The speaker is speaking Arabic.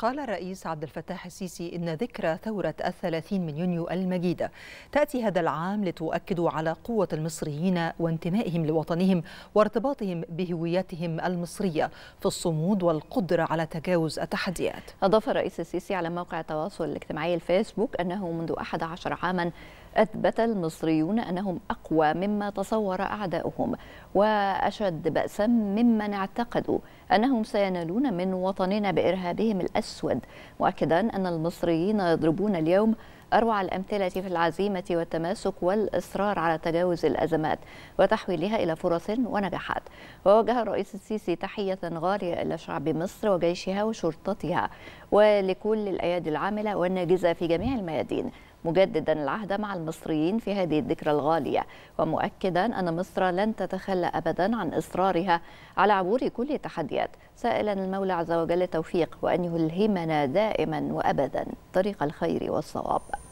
قال الرئيس عبد الفتاح السيسي إن ذكرى ثورة الثلاثين من يونيو المجيدة تأتي هذا العام لتؤكد على قوة المصريين وانتمائهم لوطنهم وارتباطهم بهويتهم المصرية في الصمود والقدرة على تجاوز التحديات أضاف الرئيس السيسي على موقع التواصل الاجتماعي الفيسبوك أنه منذ 11 عاما أثبت المصريون أنهم أقوى مما تصور أعداؤهم وأشد بأسا ممن اعتقدوا أنهم سينالون من وطننا بإرهابهم الأسود مؤكدا أن المصريين يضربون اليوم أروع الأمثلة في العزيمة والتماسك والإصرار على تجاوز الأزمات وتحويلها إلى فرص ونجاحات ووجه الرئيس السيسي تحية غالية إلى شعب مصر وجيشها وشرطتها ولكل الأيادي العاملة والناجزة في جميع الميادين مجددا العهد مع المصريين في هذه الذكرى الغالية ومؤكدا أن مصر لن تتخلى أبدا عن إصرارها على عبور كل التحديات سائلا المولى عز وجل التوفيق وأن يلهمنا دائما وأبدا طريق الخير والصواب